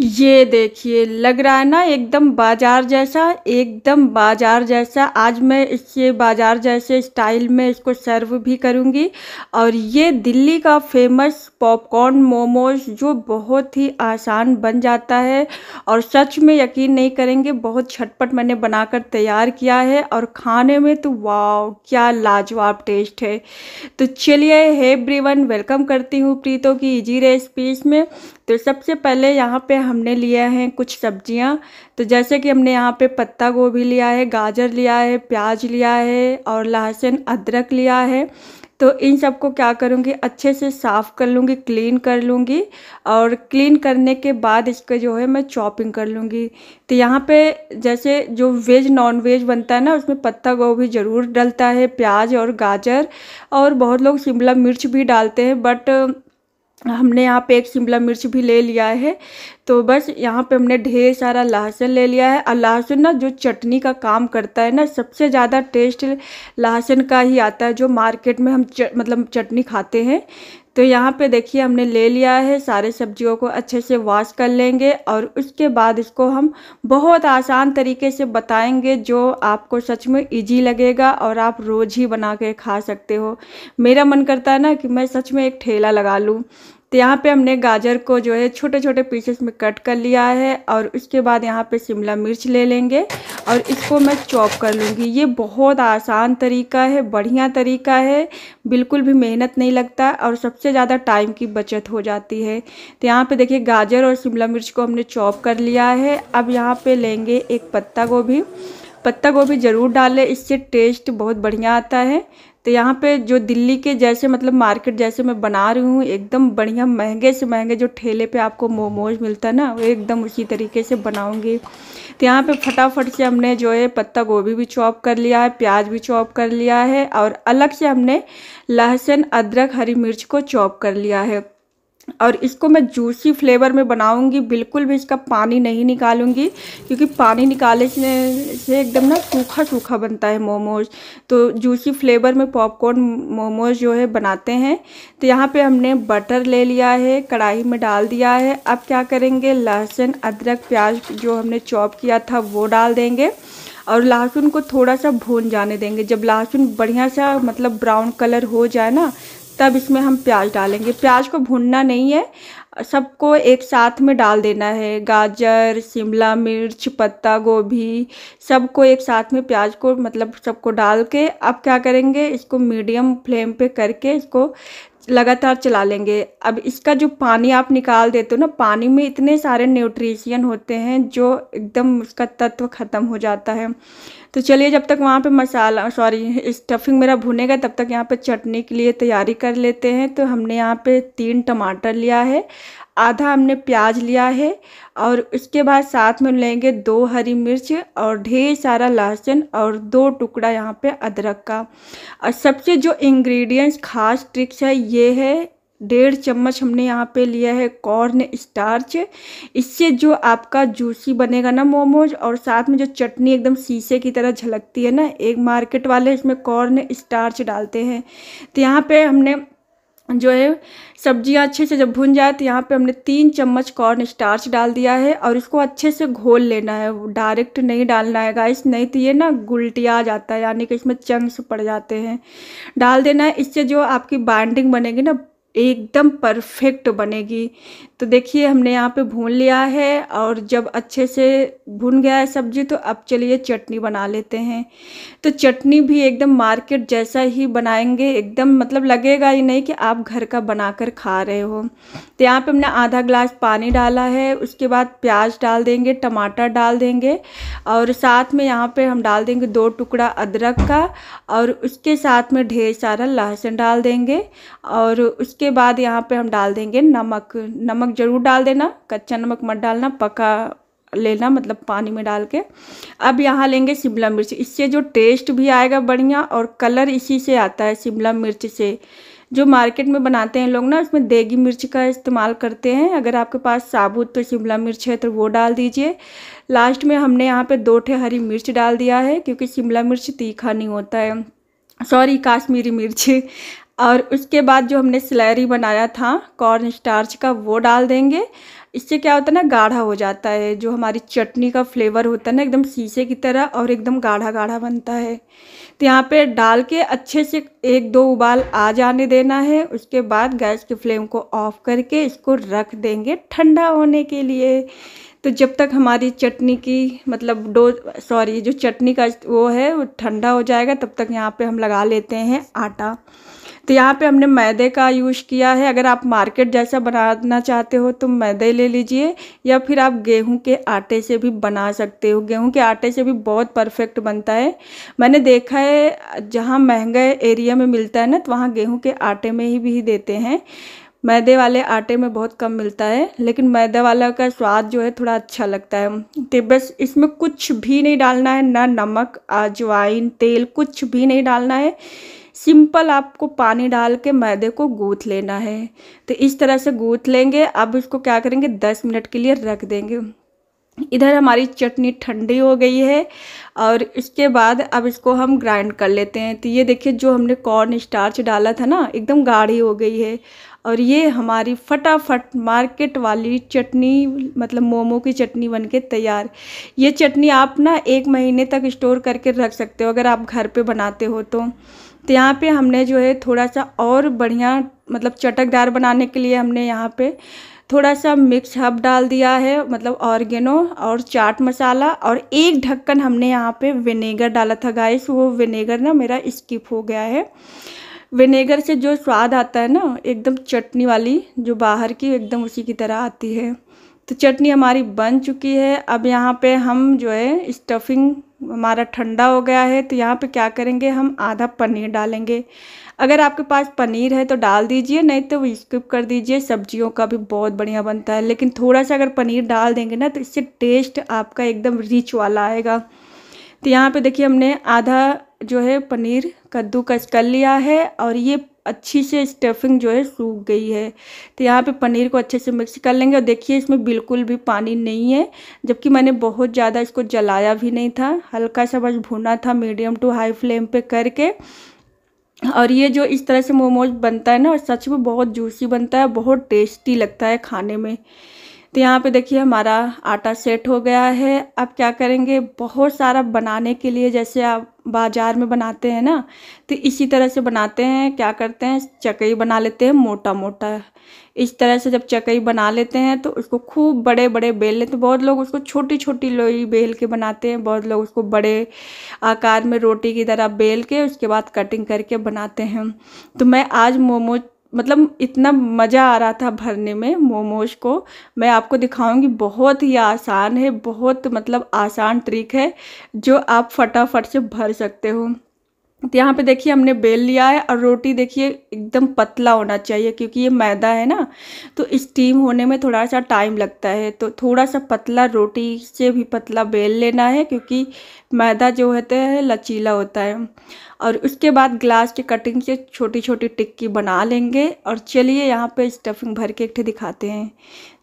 ये देखिए लग रहा है ना एकदम बाजार जैसा एकदम बाजार जैसा आज मैं इससे बाजार जैसे स्टाइल में इसको सर्व भी करूँगी और ये दिल्ली का फेमस पॉपकॉर्न मोमोज जो बहुत ही आसान बन जाता है और सच में यकीन नहीं करेंगे बहुत छटपट मैंने बनाकर तैयार किया है और खाने में तो वाह क्या लाजवाब टेस्ट है तो चलिए है ब्रीवन वेलकम करती हूँ प्रीतों की इजी रेसिपीज़ में तो सबसे पहले यहाँ पे हमने लिया है कुछ सब्जियाँ तो जैसे कि हमने यहाँ पे पत्ता गोभी लिया है गाजर लिया है प्याज लिया है और लहसुन अदरक लिया है तो इन सबको क्या करूँगी अच्छे से साफ़ कर लूँगी क्लीन कर लूँगी और क्लीन करने के बाद इसका जो है मैं चॉपिंग कर लूँगी तो यहाँ पे जैसे जो वेज नॉन वेज बनता है ना उसमें पत्ता गोभी ज़रूर डलता है प्याज और गाजर और बहुत लोग शिमला मिर्च भी डालते हैं बट हमने यहाँ पे एक शिमला मिर्च भी ले लिया है तो बस यहाँ पे हमने ढेर सारा लहसुन ले लिया है और लहसुन ना जो चटनी का काम करता है ना सबसे ज़्यादा टेस्ट लहसुन का ही आता है जो मार्केट में हम च, मतलब चटनी खाते हैं तो यहाँ पे देखिए हमने ले लिया है सारे सब्जियों को अच्छे से वॉश कर लेंगे और उसके बाद इसको हम बहुत आसान तरीके से बताएंगे जो आपको सच में इजी लगेगा और आप रोज़ ही बना के खा सकते हो मेरा मन करता है ना कि मैं सच में एक ठेला लगा लूँ तो यहाँ पे हमने गाजर को जो है छोटे छोटे पीसेस में कट कर लिया है और उसके बाद यहाँ पे शिमला मिर्च ले लेंगे और इसको मैं चॉप कर लूँगी ये बहुत आसान तरीका है बढ़िया तरीका है बिल्कुल भी मेहनत नहीं लगता और सबसे ज़्यादा टाइम की बचत हो जाती है तो यहाँ पे देखिए गाजर और शिमला मिर्च को हमने चॉप कर लिया है अब यहाँ पर लेंगे एक पत्ता गोभी पत्ता गोभी ज़रूर डालें इससे टेस्ट बहुत बढ़िया आता है तो यहाँ पे जो दिल्ली के जैसे मतलब मार्केट जैसे मैं बना रही हूँ एकदम बढ़िया महंगे से महंगे जो ठेले पे आपको मोमोज मिलता है ना वो एकदम उसी तरीके से बनाऊँगी तो यहाँ पे फटाफट से हमने जो है पत्ता गोभी भी चॉप कर लिया है प्याज भी चॉप कर लिया है और अलग से हमने लहसुन अदरक हरी मिर्च को चॉप कर लिया है और इसको मैं जूसी फ्लेवर में बनाऊंगी बिल्कुल भी इसका पानी नहीं निकालूंगी क्योंकि पानी निकालने से एकदम ना सूखा सूखा बनता है मोमोज तो जूसी फ्लेवर में पॉपकॉर्न मोमोज जो है बनाते हैं तो यहाँ पे हमने बटर ले लिया है कढ़ाई में डाल दिया है अब क्या करेंगे लहसुन अदरक प्याज जो हमने चॉप किया था वो डाल देंगे और लहसुन को थोड़ा सा भून जाने देंगे जब लहसुन बढ़िया सा मतलब ब्राउन कलर हो जाए ना तब इसमें हम प्याज डालेंगे प्याज को भूनना नहीं है सबको एक साथ में डाल देना है गाजर शिमला मिर्च पत्ता गोभी सबको एक साथ में प्याज को मतलब सबको डाल के अब क्या करेंगे इसको मीडियम फ्लेम पे करके इसको लगातार चला लेंगे अब इसका जो पानी आप निकाल देते हो ना पानी में इतने सारे न्यूट्रिशियन होते हैं जो एकदम उसका तत्व ख़त्म हो जाता है तो चलिए जब तक वहाँ पे मसाला सॉरी स्टफिंग मेरा भुनेगा तब तक यहाँ पे चटनी के लिए तैयारी कर लेते हैं तो हमने यहाँ पे तीन टमाटर लिया है आधा हमने प्याज लिया है और उसके बाद साथ में लेंगे दो हरी मिर्च और ढेर सारा लहसुन और दो टुकड़ा यहाँ पे अदरक का और सबसे जो इंग्रेडिएंट्स खास ट्रिक्स है ये है डेढ़ चम्मच हमने यहाँ पे लिया है कॉर्न स्टार्च इससे जो आपका जूसी बनेगा ना मोमोज और साथ में जो चटनी एकदम शीशे की तरह झलकती है ना एक मार्केट वाले इसमें कॉर्न स्टार्च डालते हैं तो यहाँ पे हमने जो है सब्जियां अच्छे से जब भुन जाए तो यहाँ पे हमने तीन चम्मच कॉर्न स्टार्च डाल दिया है और इसको अच्छे से घोल लेना है डायरेक्ट नहीं डालना है गाइस नहीं तो ये ना गुलटिया जाता है यानी कि इसमें चंग्स पड़ जाते हैं डाल देना है इससे जो आपकी बाइंडिंग बनेगी ना एकदम परफेक्ट बनेगी तो देखिए हमने यहाँ पे भून लिया है और जब अच्छे से भुन गया है सब्जी तो अब चलिए चटनी बना लेते हैं तो चटनी भी एकदम मार्केट जैसा ही बनाएंगे एकदम मतलब लगेगा ही नहीं कि आप घर का बनाकर खा रहे हो तो यहाँ पे हमने आधा ग्लास पानी डाला है उसके बाद प्याज डाल देंगे टमाटर डाल देंगे और साथ में यहाँ पर हम डाल देंगे दो टुकड़ा अदरक का और उसके साथ में ढेर सारा लहसुन डाल देंगे और उसके उसके बाद यहाँ पे हम डाल देंगे नमक नमक ज़रूर डाल देना कच्चा नमक मत डालना पका लेना मतलब पानी में डाल के अब यहाँ लेंगे शिमला मिर्च इससे जो टेस्ट भी आएगा बढ़िया और कलर इसी से आता है शिमला मिर्च से जो मार्केट में बनाते हैं लोग ना उसमें देगी मिर्च का इस्तेमाल करते हैं अगर आपके पास साबुत तो शिमला मिर्च है तो वो डाल दीजिए लास्ट में हमने यहाँ पे दो ठे हरी मिर्च डाल दिया है क्योंकि शिमला मिर्च तीखा नहीं होता है सॉरी काश्मीरी मिर्च और उसके बाद जो हमने स्लैरी बनाया था कॉर्न स्टार्च का वो डाल देंगे इससे क्या होता है ना गाढ़ा हो जाता है जो हमारी चटनी का फ्लेवर होता है ना एकदम शीशे की तरह और एकदम गाढ़ा गाढ़ा बनता है तो यहाँ पे डाल के अच्छे से एक दो उबाल आ जाने देना है उसके बाद गैस की फ्लेम को ऑफ करके इसको रख देंगे ठंडा होने के लिए तो जब तक हमारी चटनी की मतलब डो सॉरी जो चटनी का वो है वो ठंडा हो जाएगा तब तक यहाँ पर हम लगा लेते हैं आटा तो यहाँ पे हमने मैदे का यूज़ किया है अगर आप मार्केट जैसा बनाना चाहते हो तो मैदे ले लीजिए या फिर आप गेहूं के आटे से भी बना सकते हो गेहूं के आटे से भी बहुत परफेक्ट बनता है मैंने देखा है जहाँ महंगे एरिया में मिलता है ना तो वहाँ गेहूँ के आटे में ही भी देते हैं मैदे वाले आटे में बहुत कम मिलता है लेकिन मैदे वाला का स्वाद जो है थोड़ा अच्छा लगता है तो बस इसमें कुछ भी नहीं डालना है ना नमक अजवाइन तेल कुछ भी नहीं डालना है सिंपल आपको पानी डाल के मैदे को गूँथ लेना है तो इस तरह से गूँथ लेंगे अब उसको क्या करेंगे दस मिनट के लिए रख देंगे इधर हमारी चटनी ठंडी हो गई है और इसके बाद अब इसको हम ग्राइंड कर लेते हैं तो ये देखिए जो हमने कॉर्न स्टार्च डाला था ना एकदम गाढ़ी हो गई है और ये हमारी फटाफट मार्केट वाली चटनी मतलब मोमो की चटनी बनके तैयार ये चटनी आप ना एक महीने तक स्टोर करके रख सकते हो अगर आप घर पे बनाते हो तो तो यहाँ पे हमने जो है थोड़ा सा और बढ़िया मतलब चटकदार बनाने के लिए हमने यहाँ पे थोड़ा सा मिक्स हब डाल दिया है मतलब ऑर्गेनो और चाट मसाला और एक ढक्कन हमने यहाँ पे विनेगर डाला था गाइस वो विनेगर ना मेरा स्किप हो गया है विनेगर से जो स्वाद आता है ना एकदम चटनी वाली जो बाहर की एकदम उसी की तरह आती है तो चटनी हमारी बन चुकी है अब यहाँ पे हम जो है स्टफिंग हमारा ठंडा हो गया है तो यहाँ पे क्या करेंगे हम आधा पनीर डालेंगे अगर आपके पास पनीर है तो डाल दीजिए नहीं तो स्किप कर दीजिए सब्जियों का भी बहुत बढ़िया बनता है लेकिन थोड़ा सा अगर पनीर डाल देंगे ना तो इससे टेस्ट आपका एकदम रिच वाला आएगा तो यहाँ पे देखिए हमने आधा जो है पनीर कद्दूकस कर लिया है और ये अच्छी से स्टफिंग जो है सूख गई है तो यहाँ पे पनीर को अच्छे से मिक्स कर लेंगे और देखिए इसमें बिल्कुल भी पानी नहीं है जबकि मैंने बहुत ज़्यादा इसको जलाया भी नहीं था हल्का सा बस भुना था मीडियम टू हाई फ्लेम पे करके और ये जो इस तरह से मोमोज बनता है ना सच में बहुत जूसी बनता है बहुत टेस्टी लगता है खाने में तो यहाँ पे देखिए हमारा आटा सेट हो गया है अब क्या करेंगे बहुत सारा बनाने के लिए जैसे आप बाज़ार में बनाते हैं ना तो इसी तरह से बनाते हैं क्या करते हैं चकई बना लेते हैं मोटा मोटा इस तरह से जब चकई बना लेते हैं तो उसको खूब बड़े बड़े बेल लेते हैं बहुत लोग उसको छोटी छोटी लोई बेल के बनाते हैं बहुत लोग उसको बड़े आकार में रोटी की तरह बेल के उसके बाद कटिंग करके बनाते हैं तो मैं आज मोमो मतलब इतना मज़ा आ रहा था भरने में मोमोज को मैं आपको दिखाऊंगी बहुत ही आसान है बहुत मतलब आसान ट्रिक है जो आप फटाफट से भर सकते हो तो यहाँ पे देखिए हमने बेल लिया है और रोटी देखिए एकदम पतला होना चाहिए क्योंकि ये मैदा है ना तो स्टीम होने में थोड़ा सा टाइम लगता है तो थोड़ा सा पतला रोटी से भी पतला बेल लेना है क्योंकि मैदा जो होता है लचीला होता है और उसके बाद ग्लास की कटिंग से छोटी छोटी टिक्की बना लेंगे और चलिए यहाँ पर स्टफिंग भर के एक दिखाते हैं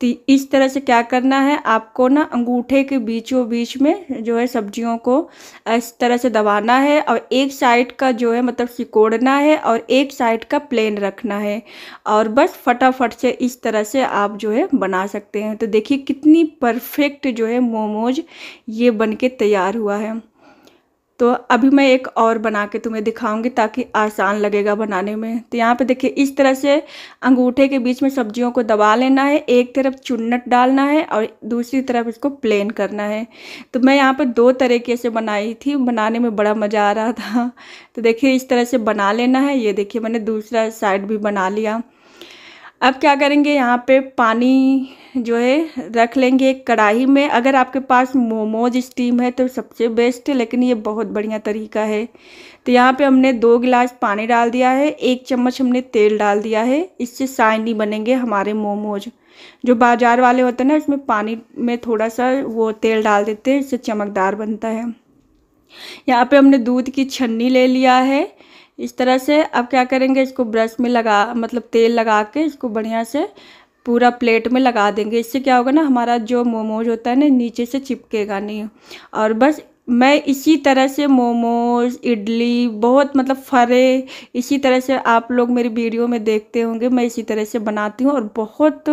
तो इस तरह से क्या करना है आपको ना अंगूठे के बीचों बीच में जो है सब्जियों को इस तरह से दबाना है और एक साइड का जो है मतलब सिकोड़ना है और एक साइड का प्लेन रखना है और बस फटाफट से इस तरह से आप जो है बना सकते हैं तो देखिए कितनी परफेक्ट जो है मोमोज ये बन के तैयार हुआ है तो अभी मैं एक और बना के तुम्हें दिखाऊंगी ताकि आसान लगेगा बनाने में तो यहाँ पे देखिए इस तरह से अंगूठे के बीच में सब्जियों को दबा लेना है एक तरफ चुन्नट डालना है और दूसरी तरफ इसको प्लेन करना है तो मैं यहाँ पे दो तरीके से बनाई थी बनाने में बड़ा मज़ा आ रहा था तो देखिए इस तरह से बना लेना है ये देखिए मैंने दूसरा साइड भी बना लिया अब क्या करेंगे यहाँ पे पानी जो है रख लेंगे कढ़ाई में अगर आपके पास मोमोज स्टीम है तो सबसे बेस्ट है लेकिन ये बहुत बढ़िया तरीका है तो यहाँ पे हमने दो गिलास पानी डाल दिया है एक चम्मच हमने तेल डाल दिया है इससे नहीं बनेंगे हमारे मोमोज जो बाजार वाले होते हैं ना उसमें पानी में थोड़ा सा वो तेल डाल देते हैं इससे चमकदार बनता है यहाँ पे हमने दूध की छन्नी ले लिया है इस तरह से अब क्या करेंगे इसको ब्रश में लगा मतलब तेल लगा के इसको बढ़िया से पूरा प्लेट में लगा देंगे इससे क्या होगा ना हमारा जो मोमोज होता है ना नीचे से चिपकेगा नहीं और बस मैं इसी तरह से मोमोज इडली बहुत मतलब फरे इसी तरह से आप लोग मेरी वीडियो में देखते होंगे मैं इसी तरह से बनाती हूँ और बहुत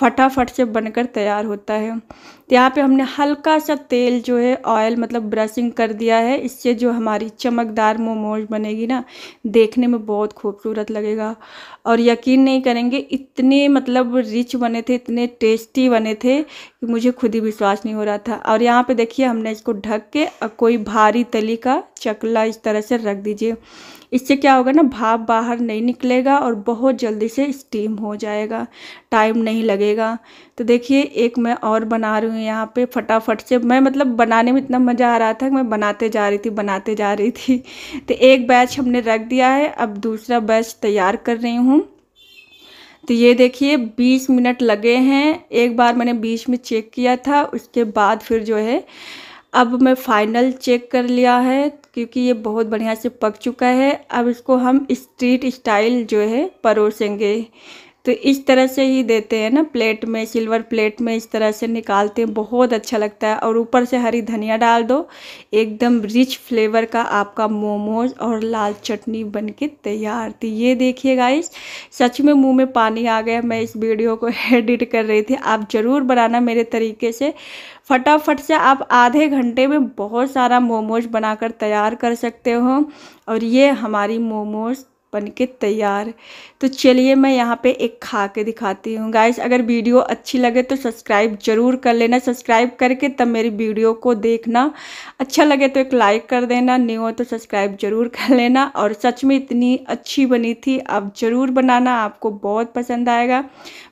फटाफट से बनकर तैयार होता है तो यहाँ पे हमने हल्का सा तेल जो है ऑयल मतलब ब्रशिंग कर दिया है इससे जो हमारी चमकदार मोमोज बनेगी ना देखने में बहुत खूबसूरत लगेगा और यकीन नहीं करेंगे इतने मतलब रिच बने थे इतने टेस्टी बने थे कि मुझे खुद ही विश्वास नहीं हो रहा था और यहाँ पे देखिए हमने इसको ढक के कोई भारी तली का चकला इस तरह से रख दीजिए इससे क्या होगा ना भाप बाहर नहीं निकलेगा और बहुत जल्दी से स्टीम हो जाएगा टाइम नहीं लगेगा तो देखिए एक मैं और बना रही हूँ यहाँ पे फटाफट से मैं मतलब बनाने में इतना मज़ा आ रहा था कि मैं बनाते जा रही थी बनाते जा रही थी तो एक बैच हमने रख दिया है अब दूसरा बैच तैयार कर रही हूँ तो ये देखिए 20 मिनट लगे हैं एक बार मैंने बीच में चेक किया था उसके बाद फिर जो है अब मैं फाइनल चेक कर लिया है क्योंकि ये बहुत बढ़िया से पक चुका है अब इसको हम स्ट्रीट स्टाइल जो है परोसेंगे तो इस तरह से ही देते हैं ना प्लेट में सिल्वर प्लेट में इस तरह से निकालते हैं बहुत अच्छा लगता है और ऊपर से हरी धनिया डाल दो एकदम रिच फ्लेवर का आपका मोमोज और लाल चटनी बन के तैयार थी ये देखिए गाइस सच में मुंह में पानी आ गया मैं इस वीडियो को एडिट कर रही थी आप ज़रूर बनाना मेरे तरीके से फटाफट से आप आधे घंटे में बहुत सारा मोमोज बनाकर तैयार कर सकते हो और ये हमारी मोमोज बन के तैयार तो चलिए मैं यहाँ पे एक खा के दिखाती हूँ गाइस अगर वीडियो अच्छी लगे तो सब्सक्राइब जरूर कर लेना सब्सक्राइब करके तब मेरी वीडियो को देखना अच्छा लगे तो एक लाइक कर देना न्यू हो तो सब्सक्राइब जरूर कर लेना और सच में इतनी अच्छी बनी थी अब ज़रूर बनाना आपको बहुत पसंद आएगा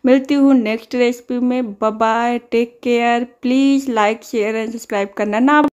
मिलती हूँ नेक्स्ट रेसिपी में bye take care please like share and subscribe करना ना